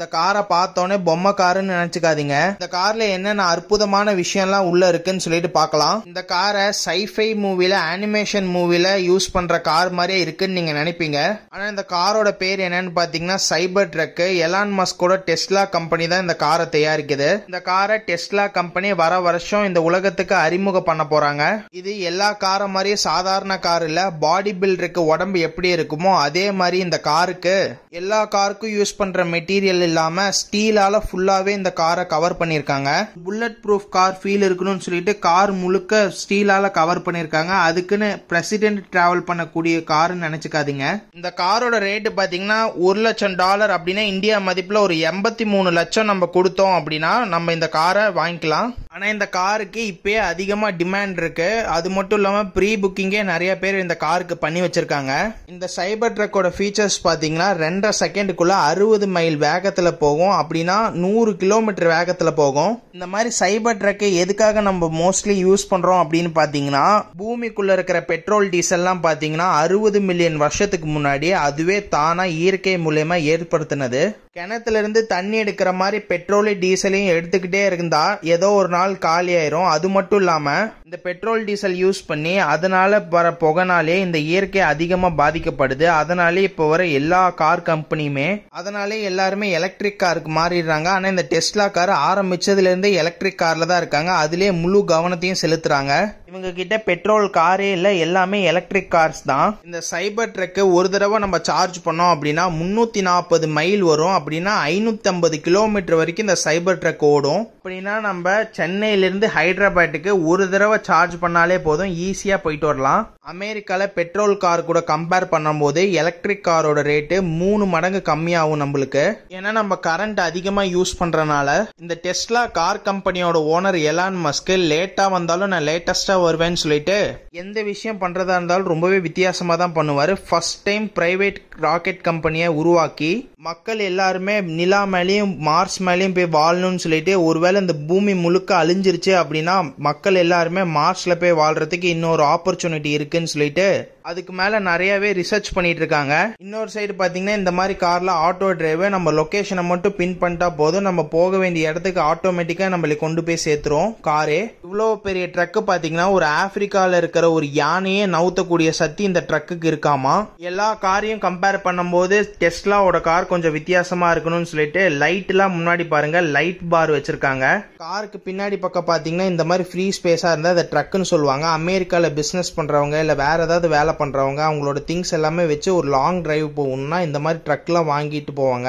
இந்த காரை பார்த்தோன்னே பொம்மை காருன்னு நினச்சிக்காதீங்க இந்த கார்ல என்னென்ன அற்புதமான விஷயம்லாம் உள்ள இருக்குன்னு சொல்லிட்டு பார்க்கலாம் இந்த காரை சைஃபை மூவில அனிமேஷன் மூவில யூஸ் பண்ற கார் மாதிரியே இருக்குன்னு நீங்க நினைப்பீங்க ஆனா இந்த காரோட பேர் என்னன்னு பாத்தீங்கன்னா சைபர் ட்ரக்கு எலான் மஸ்கோட டெஸ்லா கம்பெனி தான் இந்த காரை தயாரிக்குது இந்த காரை டெஸ்லா கம்பெனி வர வருஷம் இந்த உலகத்துக்கு அறிமுகம் பண்ண போறாங்க இது எல்லா காரை மாதிரியும் சாதாரண கார் இல்ல பாடி பில்டருக்கு உடம்பு எப்படி இருக்குமோ அதே மாதிரி இந்த காருக்கு எல்லா காருக்கும் யூஸ் பண்ற மெட்டீரியல் இல்லாமல் ஸ்டீலால் ஃபுல்லாகவே இந்த காரை கவர் பண்ணியிருக்காங்க புல்லட் ப்ரூஃப் கார் ஃபீல் இருக்கணும்னு சொல்லிட்டு கார் முழுக்க ஸ்டீலால் கவர் பண்ணியிருக்காங்க அதுக்குன்னு பிரசிடென்ட் ட்ராவல் பண்ணக்கூடிய காருன்னு நினச்சிக்காதீங்க இந்த காரோட ரேட்டு பார்த்தீங்கன்னா ஒரு லட்சம் டாலர் அப்படின்னா இந்தியா மதிப்பில் ஒரு எண்பத்தி மூணு லட்சம் நம்ம கொடுத்தோம் அப்படின்னா நம்ம இந்த காரை வாங்கிக்கலாம் ஆனால் இந்த காருக்கு இப்போயே அதிகமாக டிமாண்ட் இருக்குது அது மட்டும் இல்லாமல் ப்ரீ புக்கிங்கே நிறைய பேர் இந்த காருக்கு பண்ணி வச்சுருக்காங்க இந்த சைபர் ட்ரக்கோட ஃபீச்சர்ஸ் பார்த்தீங்கன்னா ரெண்டரை செகண்டுக்குள்ளே அறுபது மைல் வேகத்தில் போகும் அப்படின்னா நூறு கிலோமீட்டர் வேகத்தில் போகும் இந்த மாதிரி சைபர் ட்ரக்கு எதுக்காக நம்ம மோஸ்ட்லி யூஸ் பண்ணுறோம் அப்படின்னு பார்த்தீங்கன்னா பூமிக்குள்ளே இருக்கிற பெட்ரோல் டீசல்லாம் பார்த்தீங்கன்னா அறுபது மில்லியன் வருஷத்துக்கு முன்னாடி அதுவே தானாக இயற்கை மூலயமா ஏற்படுத்தினது கிணத்துலேருந்து தண்ணி எடுக்கிற மாதிரி பெட்ரோலு டீசலையும் எடுத்துக்கிட்டே இருந்தால் ஏதோ ஒரு நாள் நாள் காலி ஆயிரும் அது மட்டும் இல்லாமல் இந்த பெட்ரோல் டீசல் யூஸ் பண்ணி அதனால் வர புகனாலே இந்த இயற்கை அதிகமாக பாதிக்கப்படுது அதனாலே இப்போ வர எல்லா கார் கம்பெனியுமே அதனாலே எல்லாருமே எலக்ட்ரிக் காருக்கு மாறிடுறாங்க ஆனால் இந்த டெஸ்லா கார் ஆரம்பிச்சதுலேருந்தே எலக்ட்ரிக் காரில் தான் இருக்காங்க அதிலே முழு கவனத்தையும் செலுத்துகிறாங்க இவங்க கிட்ட பெட்ரோல் காரே இல்லை எல்லாமே எலக்ட்ரிக் கார்ஸ் தான் இந்த சைபர் ட்ரக்கு ஒரு தடவை நம்ம சார்ஜ் பண்ணோம் அப்படின்னா முந்நூற்றி நாற்பது மைல் வரும் அப்படின்னா ஐநூற்றம்பது ஐம்பது கிலோமீட்டர் வரைக்கும் இந்த சைபர் ட்ரக் ஓடும் அப்படின்னா நம்ம சென்னையிலேருந்து ஹைதராபாத்துக்கு ஒரு தடவை சார்ஜ் பண்ணாலே போதும் ஈஸியாக போயிட்டு வரலாம் அமெரிக்கால பெட்ரோல் கார் கூட கம்பேர் பண்ணும்போது எலக்ட்ரிக் காரோட ரேட்டு மூணு மடங்கு கம்மியாகும் நம்மளுக்கு ஏன்னா நம்ம கரண்ட் அதிகமாக யூஸ் பண்ணுறனால இந்த டெஸ்லா கார் கம்பெனியோட ஓனர் எலான் மஸ்க்கு லேட்டாக வந்தாலும் நான் லேட்டஸ்ட்டாக வருவேன்னு சொல்லிட்டு எந்த விஷயம் பண்ணுறதா இருந்தாலும் ரொம்பவே வித்தியாசமாக தான் பண்ணுவார் ஃபர்ஸ்ட் டைம் பிரைவேட் ராக்கெட் கம்பெனியை உருவாக்கி மக்கள் எல்லாருமே நிலா மேலேயும் மார்ஸ் மேலேயும் போய் வாழணும்னு சொல்லிட்டு ஒருவேளை இந்த பூமி முழுக்க அழிஞ்சிருச்சு அப்படின்னா மக்கள் எல்லாருமே மார்ஸில் போய் வாழ்றதுக்கு இன்னொரு ஆப்பர்ச்சுனிட்டி இருக்கு இருக்குன்னு சொல்லிட்டு அதுக்கு மேலே நிறையவே ரிசர்ச் பண்ணிட்டு இருக்காங்க இன்னொரு சைடு பாத்தீங்கன்னா இந்த மாதிரி கார்ல ஆட்டோ டிரைவர் நம்ம லொக்கேஷனை மட்டும் பின் பண்ணிட்டா போதும் நம்ம போக வேண்டிய இடத்துக்கு ஆட்டோமேட்டிக்காக நம்மளை கொண்டு போய் சேர்த்துரும் காரே இவ்வளோ பெரிய ட்ரக்கு பாத்தீங்கன்னா ஒரு ஆப்பிரிக்கால இருக்கிற ஒரு யானையே நவுத்தக்கூடிய சக்தி இந்த ட்ரக்குக்கு இருக்காமா எல்லா காரையும் கம்பேர் பண்ணும்போது டெஸ்லாவோட கார் கொஞ்சம் வித்தியாசமாக இருக்கணும்னு சொல்லிட்டு லைட்லாம் முன்னாடி பாருங்க லைட் பார் வச்சிருக்காங்க காருக்கு பின்னாடி பக்கம் பார்த்தீங்கன்னா இந்த மாதிரி ஃப்ரீ ஸ்பேஸாக இருந்தால் அதை ட்ரக்குன்னு சொல்லுவாங்க அமெரிக்காவில் பிஸ்னஸ் பண்ணுறவங்க இல்லை வேறு ஏதாவது வேலை பண்ணுறவங்க அவங்களோட திங்ஸ் எல்லாமே வச்சு ஒரு லாங் டிரைவ் போகணுன்னா இந்த மாதிரி ட்ரக்லாம் வாங்கிட்டு போவாங்க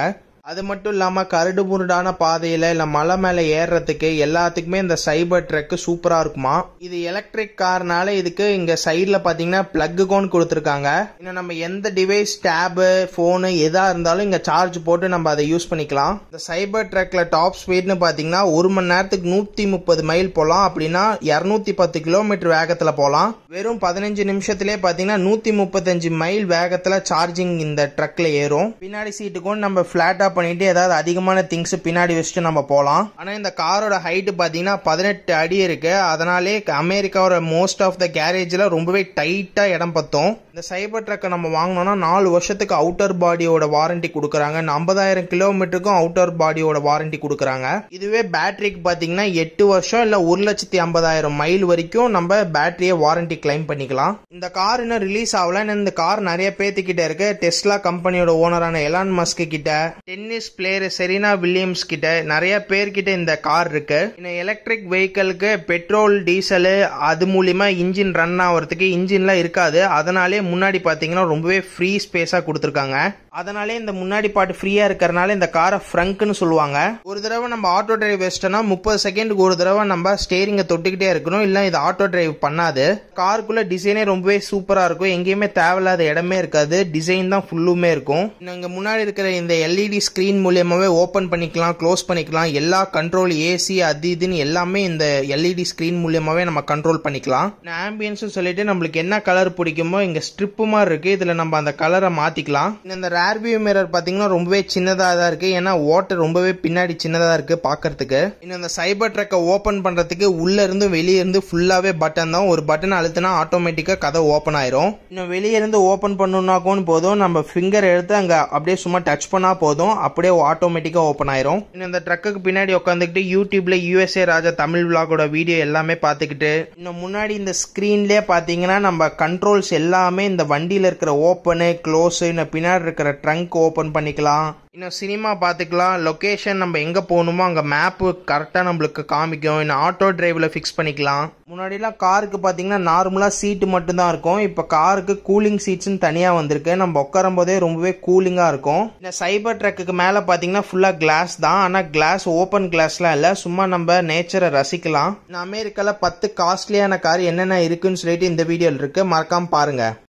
அது மட்டும் இல்லாமல் கரடு முருடான பாதையில் இல்லை மலை மேலே ஏறுறதுக்கு எல்லாத்துக்குமே இந்த சைபர் ட்ரக்கு சூப்பராக இருக்குமா இது எலக்ட்ரிக் கார்னால இதுக்கு இங்கே சைடில் பார்த்தீங்கன்னா ப்ளக்கு கோன் கொடுத்துருக்காங்க இன்னும் நம்ம எந்த டிவைஸ் டேபு ஃபோனு எதாக இருந்தாலும் இங்கே சார்ஜ் போட்டு நம்ம அதை யூஸ் பண்ணிக்கலாம் இந்த சைபர் ட்ரக்கில் டாப் ஸ்பீட்னு பார்த்தீங்கன்னா ஒரு மணி நேரத்துக்கு நூற்றி முப்பது மைல் போகலாம் அப்படின்னா இரநூத்தி பத்து கிலோமீட்டர் வேகத்தில் போகலாம் வெறும் பதினஞ்சு நிமிஷத்துலேயே பார்த்தீங்கன்னா நூற்றி முப்பத்தஞ்சு மைல் வேகத்தில் சார்ஜிங் இந்த ட்ரக்கில் ஏறும் பின்னாடி சீட்டுக்கும் நம்ம ஃப்ளாட்டாக பிக்கப் பண்ணிட்டு ஏதாவது அதிகமான திங்ஸ் பின்னாடி வச்சுட்டு நம்ம போகலாம் ஆனால் இந்த காரோட ஹைட்டு பார்த்தீங்கன்னா பதினெட்டு அடி இருக்கு அதனாலே அமெரிக்காவோட மோஸ்ட் ஆஃப் த கேரேஜில் ரொம்பவே டைட்டாக இடம் பத்தும் இந்த சைபர் ட்ரக்கை நம்ம வாங்கினோம்னா நாலு வருஷத்துக்கு அவுட்டர் பாடியோட வாரண்டி கொடுக்குறாங்க ஐம்பதாயிரம் கிலோமீட்டருக்கும் அவுட்டர் பாடியோட வாரண்டி கொடுக்குறாங்க இதுவே பேட்டரிக்கு பார்த்தீங்கன்னா எட்டு வருஷம் இல்லை ஒரு லட்சத்தி ஐம்பதாயிரம் மைல் வரைக்கும் நம்ம பேட்டரியை வாரண்டி கிளைம் பண்ணிக்கலாம் இந்த கார் இன்னும் ரிலீஸ் ஆகல இந்த கார் நிறைய பேத்துக்கிட்ட இருக்கு டெஸ்லா கம்பெனியோட ஓனரான எலான் மஸ்க்கு கிட்ட ten tennis player Serena Williams கிட்ட நிறைய பேர்கிட்ட இந்த கார் இருக்கு எலக்ட்ரிக் வெஹிக்கிளுக்கு பெட்ரோல் டீசலு அது மூலியமா இன்ஜின் ரன் ஆகிறதுக்கு இன்ஜின்லாம் இருக்காது அதனாலே முன்னாடி பார்த்தீங்கன்னா ரொம்பவே ஃப்ரீ ஸ்பேஸாக கொடுத்துருக்காங்க அதனாலே இந்த முன்னாடி பாட்டு ஃப்ரீயாக இருக்கிறனால இந்த காரை ஃப்ரங்க்னு சொல்லுவாங்க ஒரு தடவை நம்ம ஆட்டோ டிரைவ் வச்சிட்டோம்னா முப்பது செகண்டுக்கு ஒரு தடவை நம்ம ஸ்டேரிங்கை தொட்டுக்கிட்டே இருக்கணும் இல்லை இது ஆட்டோ டிரைவ் பண்ணாது காருக்குள்ள டிசைனே ரொம்பவே சூப்பராக இருக்கும் எங்கேயுமே தேவையில்லாத இடமே இருக்காது டிசைன் தான் ஃபுல்லுமே இருக்கும் நாங்கள் முன்னாடி இருக்கிற இந்த எல்இடி ஸ்க்ரீன் e மூலியமாகவே ஓப்பன் பண்ணிக்கலாம் க்ளோஸ் பண்ணிக்கலாம் எல்லா கண்ட்ரோல் ஏசி அது இதுன்னு எல்லாமே இந்த எல்இடி ஸ்க்ரீன் e மூலியமாகவே நம்ம கண்ட்ரோல் பண்ணிக்கலாம் ஆம்பியன்ஸ் சொல்லிட்டு நம்மளுக்கு என்ன கலர் பிடிக்குமோ இங்கே ஸ்ட்ரிப்பு மாதிரி இருக்குது இதில் நம்ம அந்த கலரை மாற்றிக்கலாம் இந்த வியூ மிரர் பார்த்தீங்கன்னா ரொம்பவே சின்னதாக தான் இருக்குது ஏன்னா ஓட்டர் ரொம்பவே பின்னாடி சின்னதாக இருக்குது பார்க்கறதுக்கு இன்னும் அந்த சைபர் ட்ரக்கை ஓப்பன் பண்ணுறதுக்கு உள்ளேருந்து இருந்து ஃபுல்லாகவே பட்டன் தான் ஒரு பட்டன் அழுத்தினா ஆட்டோமேட்டிக்காக கதை ஓப்பன் ஆயிரும் இன்னும் வெளியேருந்து ஓப்பன் பண்ணணுன்னாக்கும் போதும் நம்ம ஃபிங்கர் எடுத்து அங்கே அப்படியே சும்மா டச் பண்ணால் போதும் அப்படியே ஆட்டோமேட்டிக்காக ஓப்பன் ஆயிரும் இன்னும் இந்த ட்ரக்குக்கு பின்னாடி உட்காந்துக்கிட்டு யூடியூப்ல யூஎஸ்ஏ ராஜா தமிழ் விழாக்கோட வீடியோ எல்லாமே பார்த்துக்கிட்டு இன்னும் முன்னாடி இந்த ஸ்க்ரீன்லேயே பார்த்தீங்கன்னா நம்ம கண்ட்ரோல்ஸ் எல்லாமே இந்த வண்டியில் இருக்கிற ஓப்பனு க்ளோஸு இன்னும் பின்னாடி இருக்கிற இருக்கிற ட்ரங்க் ஓப்பன் பண்ணிக்கலாம் இன்னும் சினிமா பார்த்துக்கலாம் லொக்கேஷன் நம்ம எங்கே போகணுமோ அங்கே மேப்பு கரெக்டாக நம்மளுக்கு காமிக்கும் இன்னும் ஆட்டோ டிரைவில் ஃபிக்ஸ் பண்ணிக்கலாம் முன்னாடிலாம் காருக்கு பார்த்தீங்கன்னா நார்மலாக சீட்டு மட்டும்தான் இருக்கும் இப்போ காருக்கு கூலிங் சீட்ஸ்ன்னு தனியாக வந்திருக்கு நம்ம உட்காரும் போதே ரொம்பவே கூலிங்காக இருக்கும் இந்த சைபர் ட்ரக்குக்கு மேலே பார்த்தீங்கன்னா ஃபுல்லாக கிளாஸ் தான் ஆனால் கிளாஸ் ஓப்பன் கிளாஸ்லாம் இல்லை சும்மா நம்ம நேச்சரை ரசிக்கலாம் அமெரிக்காவில் பத்து காஸ்ட்லியான கார் என்னென்ன இருக்குன்னு சொல்லிட்டு இந்த வீடியோவில் இருக்குது மறக்காமல் பாருங்கள்